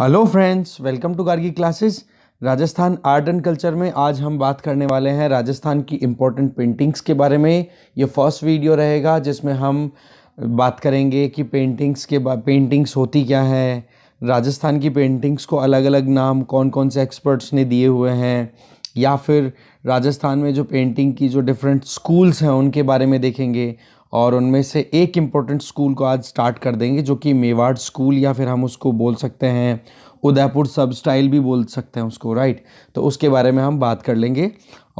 hello friends welcome to Gargi classes Rajasthan art and culture में आज हम बात करने वाले हैं राजस्थान की इम्पोर्टेंट पेंटिंग्स के बारे में ये फर्स्ट वीडियो रहेगा जिसमें हम बात करेंगे कि पेंटिंग्स के पेंटिंग्स होती क्या हैं राजस्थान की पेंटिंग्स को अलग अलग नाम कौन कौन से एक्सपर्ट्स ने दिए हुए हैं या फिर राजस्थान में जो पेंटिंग की जो डिफरेंट स्कूल्स हैं उनके बारे में देखेंगे और उनमें से एक इम्पोर्टेंट स्कूल को आज स्टार्ट कर देंगे जो कि मेवाड़ स्कूल या फिर हम उसको बोल सकते हैं उदयपुर सब स्टाइल भी बोल सकते हैं उसको राइट तो उसके बारे में हम बात कर लेंगे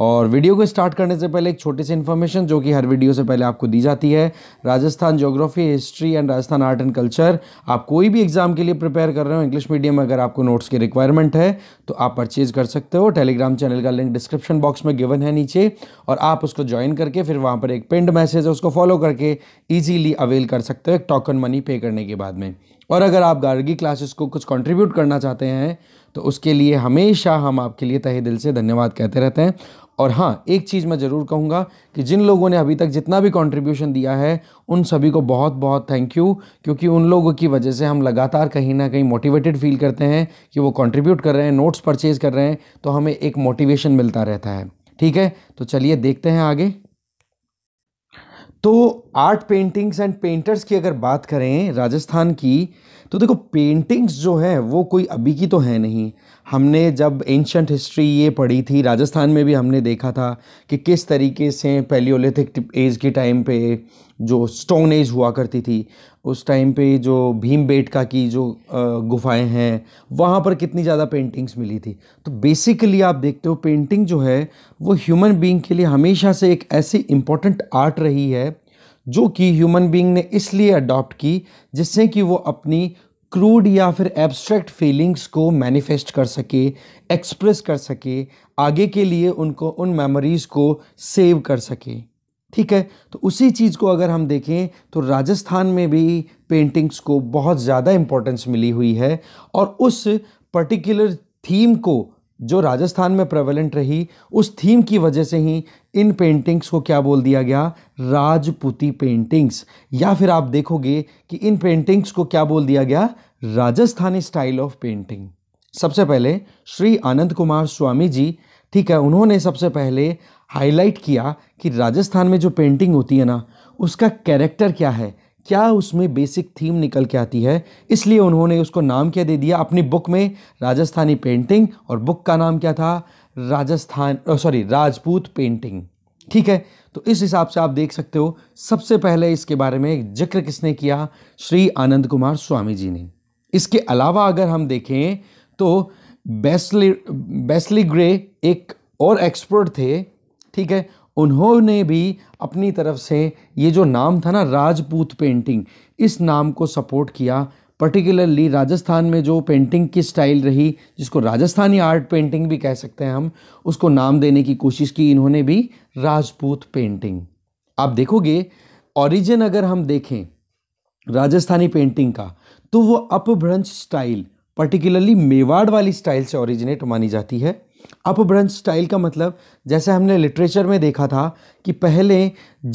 और वीडियो को स्टार्ट करने से पहले एक छोटी सी इन्फॉर्मेशन जो कि हर वीडियो से पहले आपको दी जाती है Rajasthan geography history and Rajasthan art and culture आप कोई भी एग्ज़ाम के लिए प्रिपेयर कर रहे हो इंग्लिश मीडियम में अगर आपको नोट्स की रिक्वायरमेंट है तो आप परचेज़ कर सकते हो टेलीग्राम चैनल का लिंक डिस्क्रिप्शन बॉक्स में गिवन है नीचे और आप उसको ज्वाइन करके फिर वहाँ पर एक पेंड मैसेज है उसको फॉलो करके ईजीली अवेल कर सकते हो एक टोकन मनी पे करने के बाद में और अगर आप गार्गी क्लासेस को कुछ कंट्रीब्यूट करना चाहते हैं तो उसके लिए हमेशा हम आपके लिए तहे दिल से धन्यवाद कहते रहते हैं और हाँ एक चीज़ मैं ज़रूर कहूँगा कि जिन लोगों ने अभी तक जितना भी कंट्रीब्यूशन दिया है उन सभी को बहुत बहुत थैंक यू क्योंकि उन लोगों की वजह से हम लगातार कहीं ना कहीं मोटिवेटेड फील करते हैं कि वो कंट्रीब्यूट कर रहे हैं नोट्स परचेज़ कर रहे हैं तो हमें एक मोटिवेशन मिलता रहता है ठीक है तो चलिए देखते हैं आगे तो आर्ट पेंटिंग्स एंड पेंटर्स की अगर बात करें राजस्थान की तो देखो पेंटिंग्स जो हैं वो कोई अभी की तो है नहीं हमने जब एंशंट हिस्ट्री ये पढ़ी थी राजस्थान में भी हमने देखा था कि किस तरीके से पैलियोलिथिक एज के टाइम पे जो स्टोन एज हुआ करती थी उस टाइम पे जो भीम बेटका की जो गुफाएं हैं वहाँ पर कितनी ज़्यादा पेंटिंग्स मिली थी तो बेसिकली आप देखते हो पेंटिंग जो है वो ह्यूमन बींग के लिए हमेशा से एक ऐसी इंपॉर्टेंट आर्ट रही है जो कि ह्यूमन बींग ने इसलिए अडॉप्ट की जिससे कि वो अपनी क्रूड या फिर एब्स्ट्रैक्ट फीलिंग्स को मैनिफेस्ट कर सके एक्सप्रेस कर सके आगे के लिए उनको उन मेमोरीज़ को सेव कर सके ठीक है तो उसी चीज़ को अगर हम देखें तो राजस्थान में भी पेंटिंग्स को बहुत ज़्यादा इम्पोर्टेंस मिली हुई है और उस पर्टिकुलर थीम को जो राजस्थान में प्रेवलेंट रही उस थीम की वजह से ही इन पेंटिंग्स को क्या बोल दिया गया राजपूती पेंटिंग्स या फिर आप देखोगे कि इन पेंटिंग्स को क्या बोल दिया गया राजस्थानी स्टाइल ऑफ पेंटिंग सबसे पहले श्री आनंद कुमार स्वामी जी ठीक है उन्होंने सबसे पहले हाईलाइट किया कि राजस्थान में जो पेंटिंग होती है ना उसका कैरेक्टर क्या है क्या उसमें बेसिक थीम निकल के आती है इसलिए उन्होंने उसको नाम क्या दे दिया अपनी बुक में राजस्थानी पेंटिंग और बुक का नाम क्या था राजस्थान सॉरी राजपूत पेंटिंग ठीक है तो इस हिसाब से आप देख सकते हो सबसे पहले इसके बारे में जिक्र किसने किया श्री आनंद कुमार स्वामी जी ने इसके अलावा अगर हम देखें तो बेस्ली बेस्ली ग्रे एक और एक्सपर्ट थे ठीक है उन्होंने भी अपनी तरफ से ये जो नाम था ना राजपूत पेंटिंग इस नाम को सपोर्ट किया पर्टिकुलरली राजस्थान में जो पेंटिंग की स्टाइल रही जिसको राजस्थानी आर्ट पेंटिंग भी कह सकते हैं हम उसको नाम देने की कोशिश की इन्होंने भी राजपूत पेंटिंग आप देखोगे ओरिजिन अगर हम देखें राजस्थानी पेंटिंग का तो वो अपभ्रंश स्टाइल पर्टिकुलरली मेवाड़ वाली स्टाइल से ओरिजिनेट मानी जाती है अपभ्रंश स्टाइल का मतलब जैसे हमने लिटरेचर में देखा था कि पहले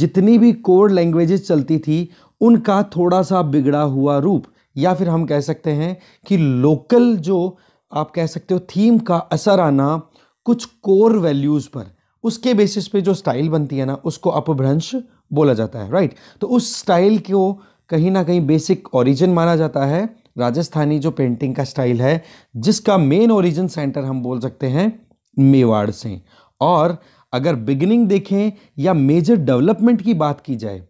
जितनी भी कोर लैंग्वेजेस चलती थी उनका थोड़ा सा बिगड़ा हुआ रूप या फिर हम कह सकते हैं कि लोकल जो आप कह सकते हो थीम का असर आना कुछ कोर वैल्यूज़ पर उसके बेसिस पे जो स्टाइल बनती है ना उसको अपभ्रंश बोला जाता है राइट तो उस स्टाइल को कहीं ना कहीं बेसिक ओरिजिन माना जाता है राजस्थानी जो पेंटिंग का स्टाइल है जिसका मेन ओरिजिन सेंटर हम बोल सकते हैं मेवाड़ से और अगर बिगिनिंग देखें या मेजर डेवलपमेंट की बात की जाए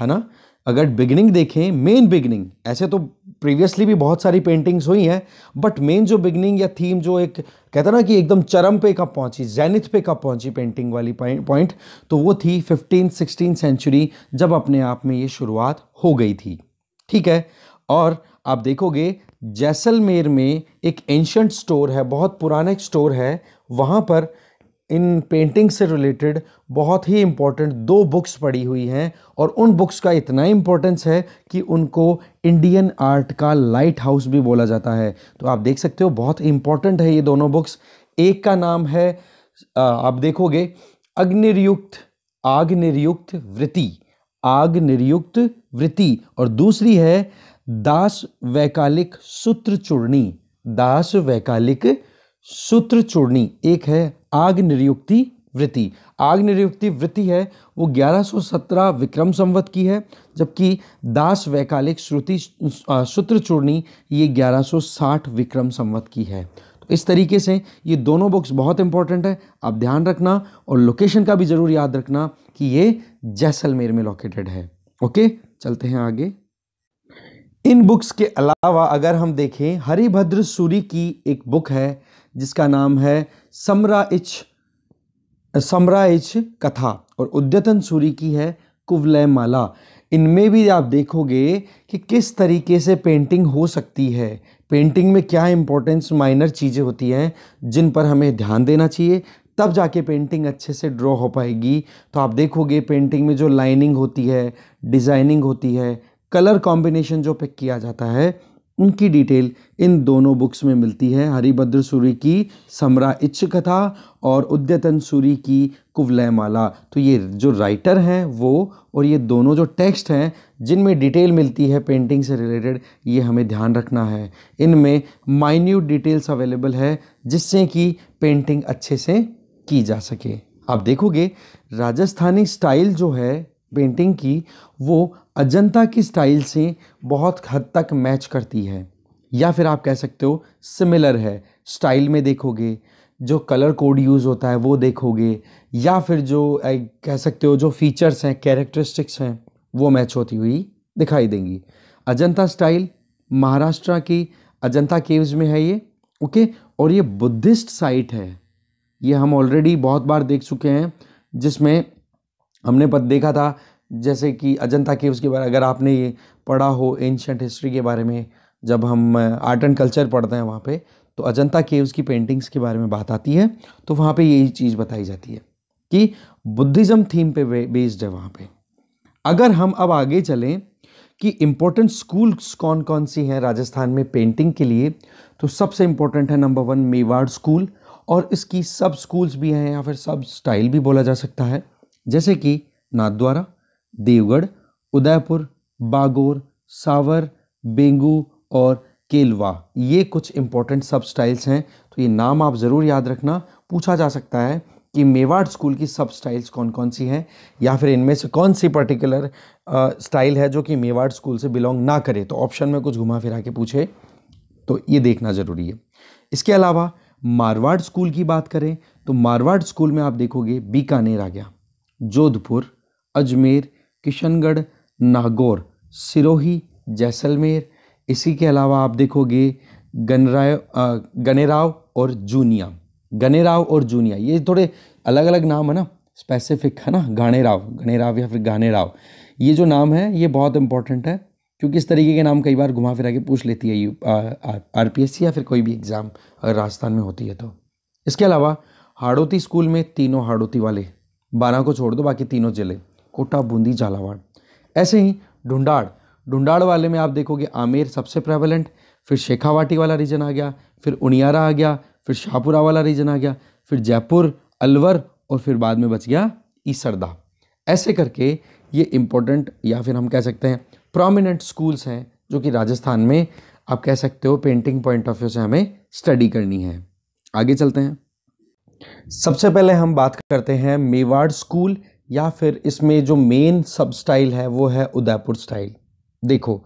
है ना अगर बिगनिंग देखें मेन बिगनिंग ऐसे तो प्रीवियसली भी बहुत सारी पेंटिंग्स हुई हैं बट मेन जो बिगनिंग या थीम जो एक कहता ना कि एकदम चरम पे कब पहुंची जैनिथ पे कब पहुंची पेंटिंग वाली पॉइंट तो वो थी फिफ्टीन सिक्सटीन सेंचुरी जब अपने आप में ये शुरुआत हो गई थी ठीक है और आप देखोगे जैसलमेर में एक एंशंट स्टोर है बहुत पुराना एक स्टोर है वहाँ पर इन पेंटिंग से रिलेटेड बहुत ही इम्पॉर्टेंट दो बुक्स पढ़ी हुई हैं और उन बुक्स का इतना इम्पोर्टेंस है कि उनको इंडियन आर्ट का लाइट हाउस भी बोला जाता है तो आप देख सकते हो बहुत इम्पॉर्टेंट है ये दोनों बुक्स एक का नाम है आप देखोगे अग्निर्युक्त आग निर्युक्त वृत्ति आग निर्युक्त वृत्ति और दूसरी है दास वैकालिक सूत्र चूर्णी दास वैकालिक सूत्र चूर्णी एक है आग निर्युक्ति वृत्ति आग निर्युक्ति वृत्ति है वो 1117 विक्रम संवत की है जबकि दास वैकालिक श्रुति सूत्र चूर्णी ये 1160 विक्रम संवत की है तो इस तरीके से ये दोनों बुक्स बहुत इंपॉर्टेंट है आप ध्यान रखना और लोकेशन का भी ज़रूर याद रखना कि ये जैसलमेर में लोकेटेड है ओके चलते हैं आगे इन बुक्स के अलावा अगर हम देखें हरिभद्र सूरी की एक बुक है जिसका नाम है समरा इच समरा इच कथा और उद्यतन सूरी की है कुवलय माला इनमें भी आप देखोगे कि किस तरीके से पेंटिंग हो सकती है पेंटिंग में क्या इंपॉर्टेंस माइनर चीज़ें होती हैं जिन पर हमें ध्यान देना चाहिए तब जाके पेंटिंग अच्छे से ड्रॉ हो पाएगी तो आप देखोगे पेंटिंग में जो लाइनिंग होती है डिज़ाइनिंग होती है कलर कॉम्बिनेशन जो पिक किया जाता है उनकी डिटेल इन दोनों बुक्स में मिलती है हरिभद्र सूरी की समरा इच्छ कथा और उद्यतन सूरी की कुवलय माला तो ये जो राइटर हैं वो और ये दोनों जो टेक्स्ट हैं जिनमें डिटेल मिलती है पेंटिंग से रिलेटेड ये हमें ध्यान रखना है इनमें माइन्यूट डिटेल्स अवेलेबल है जिससे कि पेंटिंग अच्छे से की जा सके आप देखोगे राजस्थानी स्टाइल जो है पेंटिंग की वो अजंता की स्टाइल से बहुत हद तक मैच करती है या फिर आप कह सकते हो सिमिलर है स्टाइल में देखोगे जो कलर कोड यूज़ होता है वो देखोगे या फिर जो कह सकते हो जो फीचर्स हैं कैरेक्टरिस्टिक्स हैं वो मैच होती हुई दिखाई देंगी अजंता स्टाइल महाराष्ट्र की अजंता केव्स में है ये ओके और ये बुद्धिस्ट साइट है ये हम ऑलरेडी बहुत बार देख चुके हैं जिसमें हमने पद देखा था जैसे कि अजंता केव्स के बारे अगर आपने ये पढ़ा हो एंशंट हिस्ट्री के बारे में जब हम आर्ट एंड कल्चर पढ़ते हैं वहाँ पे तो अजंता केव्स की पेंटिंग्स के बारे में बात आती है तो वहाँ पे यही चीज़ बताई जाती है कि बुद्धिज़्म थीम पे बेस्ड है वहाँ पे अगर हम अब आगे चलें कि इम्पोर्टेंट स्कूल्स कौन कौन सी हैं राजस्थान में पेंटिंग के लिए तो सबसे इम्पोर्टेंट है नंबर वन मेवाड़ स्कूल और इसकी सब स्कूल्स भी हैं या फिर सब स्टाइल भी बोला जा सकता है जैसे कि नाथद्वारा देवगढ़ उदयपुर बागोर सावर बेंगू और केलवा ये कुछ इंपॉर्टेंट सब स्टाइल्स हैं तो ये नाम आप ज़रूर याद रखना पूछा जा सकता है कि मेवाड़ स्कूल की सब स्टाइल्स कौन कौन सी हैं या फिर इनमें से कौन सी पर्टिकुलर स्टाइल है जो कि मेवाड़ स्कूल से बिलोंग ना करे तो ऑप्शन में कुछ घुमा फिरा के पूछे तो ये देखना ज़रूरी है इसके अलावा मारवाड़ स्कूल की बात करें तो मारवाड़ स्कूल में आप देखोगे बीकानेर आ गया जोधपुर अजमेर किशनगढ़ नागौर सिरोही जैसलमेर इसी के अलावा आप देखोगे गनराय गनेराव और जूनिया गनेराव और जूनिया ये थोड़े अलग अलग नाम है ना स्पेसिफिक है ना गानेराव गनेराव या फिर गानेराव ये जो नाम है ये बहुत इंपॉर्टेंट है क्योंकि इस तरीके के नाम कई बार घुमा फिरा के पूछ लेती है यू आर पी एस सी या फिर कोई भी एग्ज़ाम अगर राजस्थान में होती है तो इसके अलावा हाड़ोती स्कूल में तीनों हाड़ोती वाले बारह को छोड़ दो बाकी तीनों जिले कोटा बूंदी झालावाड़ ऐसे ही ढूंढाड़ ढूंढाड़ वाले में आप देखोगे आमेर सबसे प्रेवलेंट फिर शेखावाटी वाला रीजन आ गया फिर उनियारा आ गया फिर शाहपुरा वाला रीजन आ गया फिर जयपुर अलवर और फिर बाद में बच गया ईसरदा ऐसे करके ये इम्पोर्टेंट या फिर हम कह सकते हैं प्रोमिनेंट स्कूल्स हैं जो कि राजस्थान में आप कह सकते हो पेंटिंग पॉइंट ऑफ व्यू से हमें स्टडी करनी है आगे चलते हैं सबसे पहले हम बात करते हैं मेवाड़ स्कूल या फिर इसमें जो मेन सब स्टाइल है वो है उदयपुर स्टाइल देखो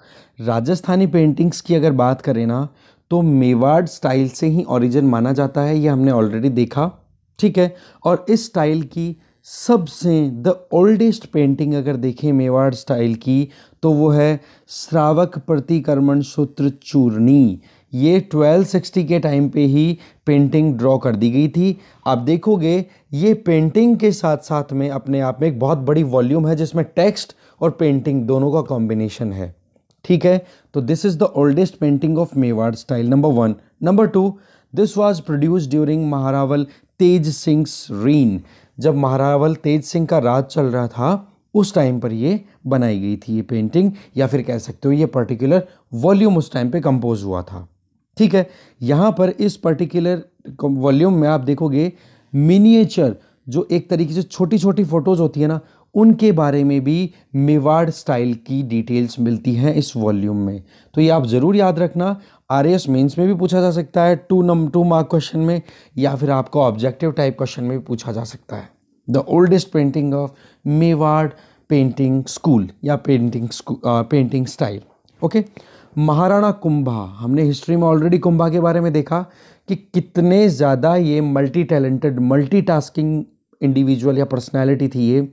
राजस्थानी पेंटिंग्स की अगर बात करें ना तो मेवाड़ स्टाइल से ही ओरिजिन माना जाता है ये हमने ऑलरेडी देखा ठीक है और इस स्टाइल की सबसे द ओल्डेस्ट पेंटिंग अगर देखें मेवाड़ स्टाइल की तो वो है श्रावक प्रतिकर्मण सूत्र चूर्णी ये 1260 के टाइम पे ही पेंटिंग ड्रॉ कर दी गई थी आप देखोगे ये पेंटिंग के साथ साथ में अपने आप में एक बहुत बड़ी वॉल्यूम है जिसमें टेक्स्ट और पेंटिंग दोनों का कॉम्बिनेशन है ठीक है तो this is the oldest painting of Mewar style number one number two this was produce during Maharawal Tej Singh reign जब महारावल तेज सिंह का राज चल रहा था उस टाइम पर ये बनाई गई थी ये पेंटिंग या फिर कह सकते हो ये पर्टिकुलर वॉल्यूम उस टाइम पे कंपोज हुआ था ठीक है यहाँ पर इस पर्टिकुलर वॉल्यूम में आप देखोगे मिनिएचर जो एक तरीके से छोटी छोटी फोटोज़ होती है ना उनके बारे में भी मेवाड़ स्टाइल की डिटेल्स मिलती हैं इस वॉल्यूम में तो ये आप ज़रूर याद रखना आर एस में भी पूछा जा सकता है टू नम टू मार्क क्वेश्चन में या फिर आपको ऑब्जेक्टिव टाइप क्वेश्चन में भी पूछा जा सकता है the oldest painting of Mewar painting school या painting painting style okay Maharana Kumbha हमने हिस्ट्री में ऑलरेडी कुंभा के बारे में देखा कि कितने ज़्यादा ये multi talented multi tasking individual या पर्सनैलिटी थी ये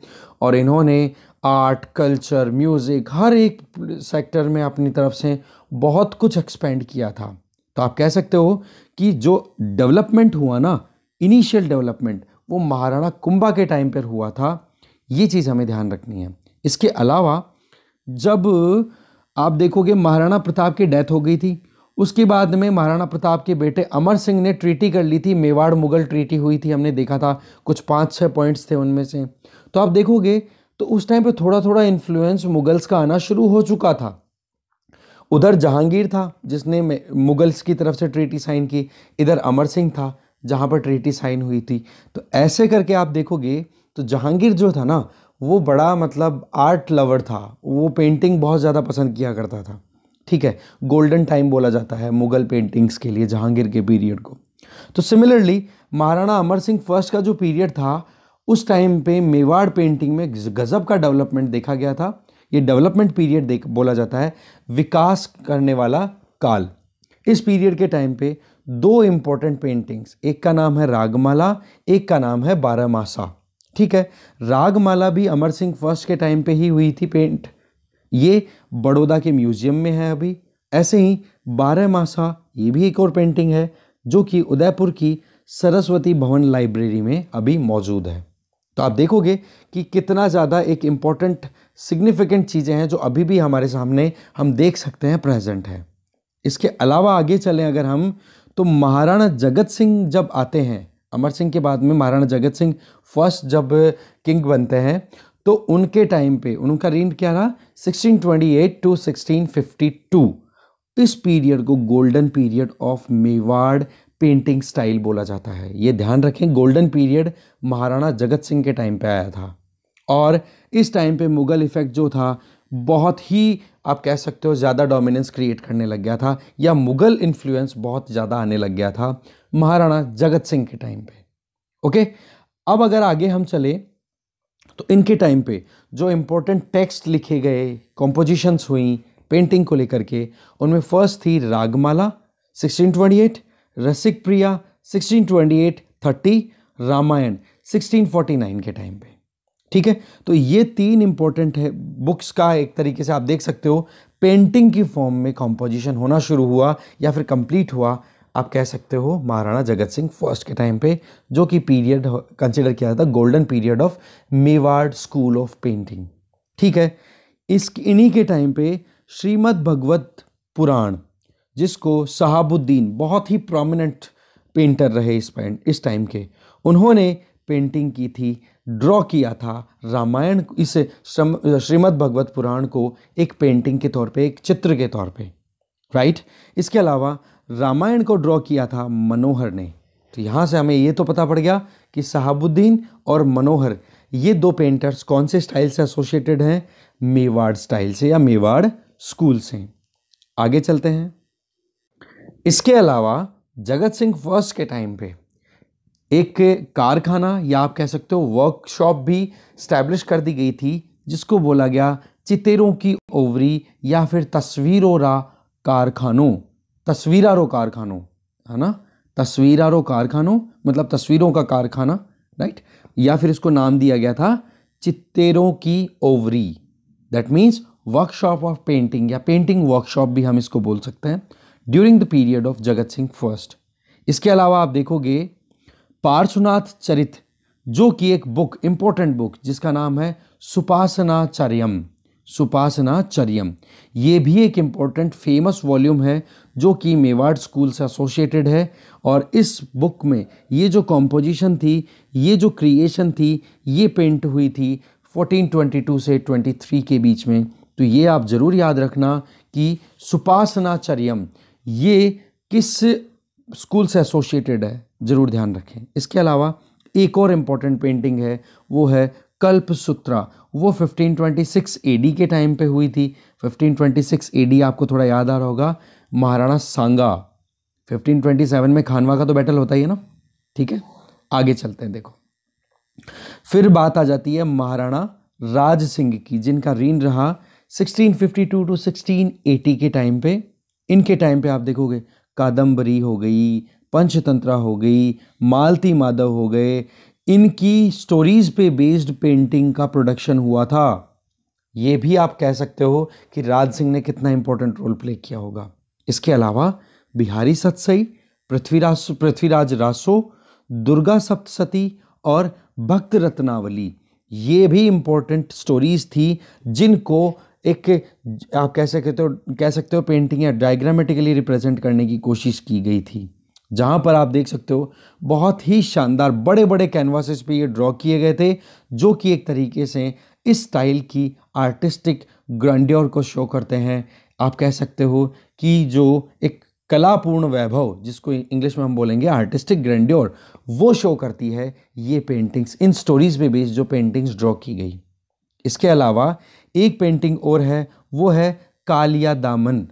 और इन्होंने आर्ट कल्चर म्यूज़िक हर एक सेक्टर में अपनी तरफ से बहुत कुछ एक्सपेंड किया था तो आप कह सकते हो कि जो डेवलपमेंट हुआ ना इनिशियल डेवलपमेंट वो महाराणा कुंभा के टाइम पर हुआ था ये चीज़ हमें ध्यान रखनी है इसके अलावा जब आप देखोगे महाराणा प्रताप की डेथ हो गई थी उसके बाद में महाराणा प्रताप के बेटे अमर सिंह ने ट्रीटी कर ली थी मेवाड़ मुगल ट्रीटी हुई थी हमने देखा था कुछ पाँच छः पॉइंट्स थे उनमें से तो आप देखोगे तो उस टाइम पे थोड़ा थोड़ा इन्फ्लुएंस मुगल्स का आना शुरू हो चुका था उधर जहांगीर था जिसने मुगल्स की तरफ से ट्रीटी साइन की इधर अमर सिंह था जहाँ पर ट्रीटी साइन हुई थी तो ऐसे करके आप देखोगे तो जहांगीर जो था ना वो बड़ा मतलब आर्ट लवर था वो पेंटिंग बहुत ज़्यादा पसंद किया करता था ठीक है गोल्डन टाइम बोला जाता है मुग़ल पेंटिंग्स के लिए जहांगीर के पीरियड को तो सिमिलरली महाराणा अमर सिंह फर्स्ट का जो पीरियड था उस टाइम पे मेवाड़ पेंटिंग में गज़ब का डेवलपमेंट देखा गया था ये डेवलपमेंट पीरियड देख बोला जाता है विकास करने वाला काल इस पीरियड के टाइम पे दो इम्पोर्टेंट पेंटिंग्स एक का नाम है रागमाला एक का नाम है बारामासा ठीक है रागमाला भी अमर सिंह फर्स्ट के टाइम पे ही हुई थी पेंट ये बड़ौदा के म्यूजियम में है अभी ऐसे ही बारह मासा ये भी एक और पेंटिंग है जो कि उदयपुर की सरस्वती भवन लाइब्रेरी में अभी मौजूद है तो आप देखोगे कि कितना ज़्यादा एक इम्पॉर्टेंट सिग्निफिकेंट चीज़ें हैं जो अभी भी हमारे सामने हम देख सकते हैं प्रेजेंट है इसके अलावा आगे चलें अगर हम तो महाराणा जगत सिंह जब आते हैं अमर सिंह के बाद में महाराणा जगत सिंह फर्स्ट जब किंग बनते हैं तो उनके टाइम पे उनका रीन क्या रहा 1628 टू 1652 इस पीरियड को golden period of Mewar painting style बोला जाता है ये ध्यान रखें गोल्डन पीरियड महाराणा जगत सिंह के टाइम पे आया था और इस टाइम पे मुगल इफ़ेक्ट जो था बहुत ही आप कह सकते हो ज़्यादा डोमिनेंस क्रिएट करने लग गया था या मुग़ल इन्फ्लुएंस बहुत ज़्यादा आने लग गया था महाराणा जगत सिंह के टाइम पे ओके अब अगर आगे हम चले तो इनके टाइम पे जो इम्पोर्टेंट टेक्स्ट लिखे गए कॉम्पोजिशंस हुई पेंटिंग को लेकर के उनमें फर्स्ट थी रागमाला 1628 रसिक प्रिया 1628 30 रामायण 1649 के टाइम पे ठीक है तो ये तीन इंपॉर्टेंट है बुक्स का एक तरीके से आप देख सकते हो पेंटिंग की फॉर्म में कॉम्पोजिशन होना शुरू हुआ या फिर कंप्लीट हुआ आप कह सकते हो महाराणा जगत सिंह फर्स्ट के टाइम पे जो कि पीरियड कंसिडर किया जाता golden period of Mewar school of painting ठीक है इस इन्हीं के टाइम पे श्रीमद् भगवत पुराण जिसको शहाबुद्दीन बहुत ही प्रोमिनेंट पेंटर रहे इस इस टाइम के उन्होंने पेंटिंग की थी ड्रॉ किया था रामायण इस श्रीमद् भगवत पुराण को एक पेंटिंग के तौर पे एक चित्र के तौर पे राइट इसके अलावा रामायण को ड्रॉ किया था मनोहर ने तो यहाँ से हमें ये तो पता पड़ गया कि साहबुद्दीन और मनोहर ये दो पेंटर्स कौन से स्टाइल से एसोसिएटेड हैं मेवाड़ स्टाइल से या मेवाड़ स्कूल से आगे चलते हैं इसके अलावा जगत सिंह फर्स्ट के टाइम पे एक कारखाना या आप कह सकते हो वर्कशॉप भी स्टैब्लिश कर दी गई थी जिसको बोला गया चितेरों की ओवरी या फिर तस्वीरों रा कारखानों तस्वीरारो कारखानों है ना तस्वीरारो कारखानों मतलब तस्वीरों का कारखाना राइट या फिर इसको नाम दिया गया था चित्तेरों की ओवरी that means workshop of painting या पेंटिंग वर्कशॉप भी हम इसको बोल सकते हैं ड्यूरिंग द पीरियड ऑफ जगत सिंह फर्स्ट इसके अलावा आप देखोगे पार्श्वनाथ चरित जो कि एक बुक इम्पोर्टेंट बुक जिसका नाम है सुपासनाचर्यम सुपासनाचार्यम ये भी एक इम्पोर्टेंट फेमस वॉल्यूम है जो कि मेवाड़ स्कूल से एसोसिएटेड है और इस बुक में ये जो कॉम्पोजिशन थी ये जो क्रिएशन थी ये पेंट हुई थी 1422 से 23 के बीच में तो ये आप ज़रूर याद रखना कि सुपासनाचर्यम ये किस स्कूल से एसोसिएटेड है ज़रूर ध्यान रखें इसके अलावा एक और इम्पॉर्टेंट पेंटिंग है वो है कल्प सूत्रा वो 1526 एडी के टाइम पे हुई थी 1526 एडी आपको थोड़ा याद आ रहा होगा महाराणा सांगा 1527 में खानवा का तो बैटल होता ही है ना ठीक है आगे चलते हैं देखो फिर बात आ जाती है महाराणा राज सिंह की जिनका रीन रहा 1652 टू 1680 के टाइम पे इनके टाइम पे आप देखोगे कादम्बरी हो गई पंचतंत्रा हो गई मालती माधव हो गए इनकी स्टोरीज़ पे बेस्ड पेंटिंग का प्रोडक्शन हुआ था ये भी आप कह सकते हो कि राज सिंह ने कितना इम्पोर्टेंट रोल प्ले किया होगा इसके अलावा बिहारी सतसई पृथ्वीराज पृथ्वीराज रासो दुर्गा सप्तसती और भक्त रत्नावली ये भी इम्पोर्टेंट स्टोरीज़ थी जिनको एक आप कह सकते हो तो, कह सकते हो पेंटिंग या डायग्रामेटिकली रिप्रेजेंट करने की कोशिश की गई थी जहाँ पर आप देख सकते हो बहुत ही शानदार बड़े बड़े कैनवासेस पे ये ड्रॉ किए गए थे जो कि एक तरीके से इस स्टाइल की आर्टिस्टिक ग्रैंड्योर को शो करते हैं आप कह सकते हो कि जो एक कलापूर्ण वैभव जिसको इंग्लिश में हम बोलेंगे आर्टिस्टिक ग्रैंड्योर वो शो करती है ये पेंटिंग्स इन स्टोरीज़ पे बेस्ड जो पेंटिंग्स ड्रॉ की गई इसके अलावा एक पेंटिंग और है वो है कालिया दामन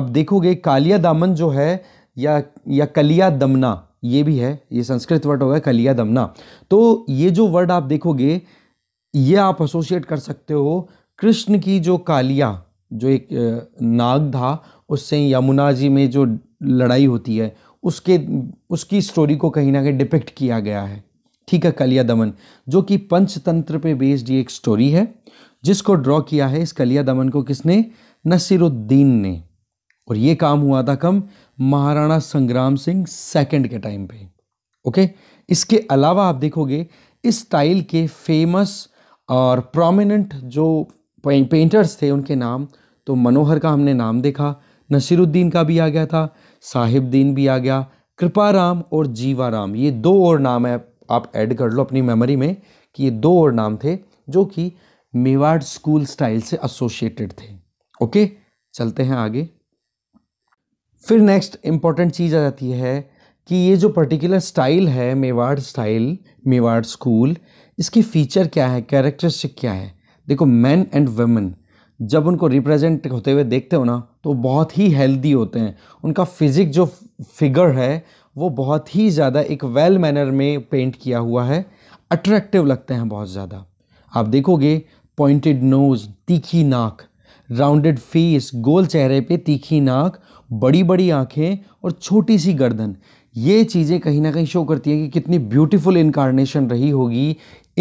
अब देखोगे कालिया दामन जो है या या कलिया दमना ये भी है ये संस्कृत वर्ड होगा कलिया दमना तो ये जो वर्ड आप देखोगे ये आप एसोसिएट कर सकते हो कृष्ण की जो कालिया जो एक नाग था उससे यमुना जी में जो लड़ाई होती है उसके उसकी स्टोरी को कहीं ना कहीं डिपेक्ट किया गया है ठीक है कलिया दमन जो कि पंचतंत्र पे बेस्ड ये एक स्टोरी है जिसको ड्रॉ किया है इस कलिया दमन को किसने नसीरुद्दीन ने और ये काम हुआ था कम महाराणा संग्राम सिंह सेकंड के टाइम पे ओके इसके अलावा आप देखोगे इस स्टाइल के फेमस और प्रोमिनेंट जो पेंटर्स थे उनके नाम तो मनोहर का हमने नाम देखा नसीरुद्दीन का भी आ गया था साहिबद्दीन भी आ गया कृपा राम और जीवा राम ये दो और नाम है आप ऐड कर लो अपनी मेमोरी में कि ये दो और नाम थे जो कि मेवाड़ स्कूल स्टाइल से एसोसिएटेड थे ओके चलते हैं आगे फिर नेक्स्ट इंपॉर्टेंट चीज़ आ जाती है कि ये जो पर्टिकुलर स्टाइल है मेवाड़ स्टाइल मेवाड़ स्कूल इसकी फ़ीचर क्या है कैरेक्टरिस्टिक क्या है देखो मैन एंड वेमेन जब उनको रिप्रेजेंट होते हुए देखते हो ना तो बहुत ही हेल्दी होते हैं उनका फिजिक जो फिगर है वो बहुत ही ज़्यादा एक वेल मैनर में पेंट किया हुआ है अट्रैक्टिव लगते हैं बहुत ज़्यादा आप देखोगे पॉइंटेड नोज़ तीखी नाक राउंडेड फेस गोल चेहरे पे तीखी नाक बड़ी बड़ी आंखें और छोटी सी गर्दन ये चीज़ें कहीं ना कहीं शो करती हैं कि कितनी ब्यूटीफुल इनकारनेशन रही होगी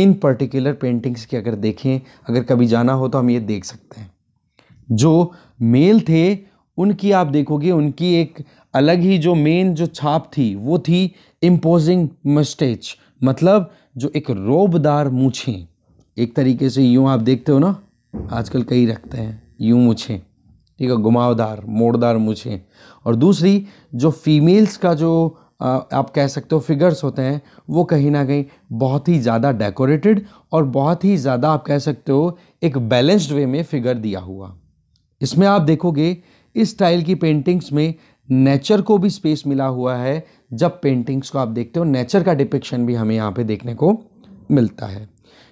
इन पर्टिकुलर पेंटिंग्स की अगर देखें अगर कभी जाना हो तो हम ये देख सकते हैं जो मेल थे उनकी आप देखोगे उनकी एक अलग ही जो मेन जो छाप थी वो थी इम्पोजिंग मस्टेज मतलब जो एक रोबदार मूछें एक तरीके से यूँ आप देखते हो ना आजकल कई रखते हैं यूँ मुछे ठीक है घुमावदार मोड़दार मुछे और दूसरी जो फीमेल्स का जो आ, आप कह सकते हो फिगर्स होते हैं वो कहीं ना कहीं बहुत ही ज़्यादा डेकोरेटेड और बहुत ही ज़्यादा आप कह सकते हो एक बैलेंस्ड वे में फिगर दिया हुआ इसमें आप देखोगे इस स्टाइल की पेंटिंग्स में नेचर को भी स्पेस मिला हुआ है जब पेंटिंग्स को आप देखते हो नेचर का डिपिक्शन भी हमें यहाँ पे देखने को मिलता है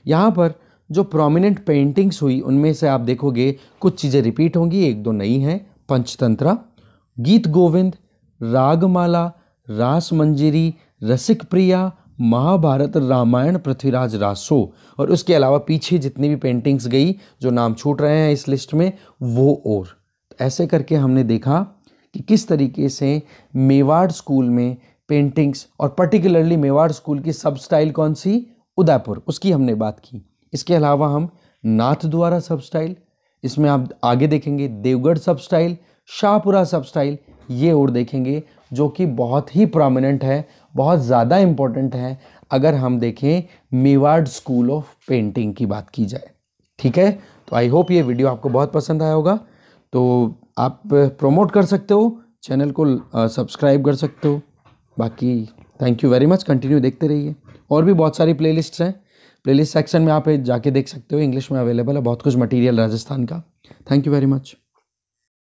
यहाँ पर जो प्रोमिनेंट पेंटिंग्स हुई उनमें से आप देखोगे कुछ चीज़ें रिपीट होंगी एक दो नई हैं पंचतंत्रा गीत गोविंद रागमाला रास मंजिरी रसिक प्रिया महाभारत रामायण पृथ्वीराज रासो और उसके अलावा पीछे जितनी भी पेंटिंग्स गई जो नाम छूट रहे हैं इस लिस्ट में वो और तो ऐसे करके हमने देखा कि किस तरीके से मेवाड़ स्कूल में पेंटिंग्स और पर्टिकुलरली मेवाड़ स्कूल की सब स्टाइल कौन सी उदयपुर उसकी हमने बात की इसके अलावा हम नाथ द्वारा सब स्टाइल इसमें आप आगे देखेंगे देवगढ़ सब स्टाइल शाहपुरा सब स्टाइल ये और देखेंगे जो कि बहुत ही प्रोमिनेंट है बहुत ज़्यादा इम्पोर्टेंट है अगर हम देखें मेवाड़ स्कूल ऑफ पेंटिंग की बात की जाए ठीक है तो आई होप ये वीडियो आपको बहुत पसंद आया होगा तो आप प्रमोट कर सकते हो चैनल को सब्सक्राइब कर सकते हो बाकी thank you very much continue देखते रहिए और भी बहुत सारी प्लेलिस्ट्स हैं प्लेलिस्ट सेक्शन में आप जाके देख सकते हो इंग्लिश में अवेलेबल है बहुत कुछ मटीरियल राजस्थान का थैंक यू वेरी मच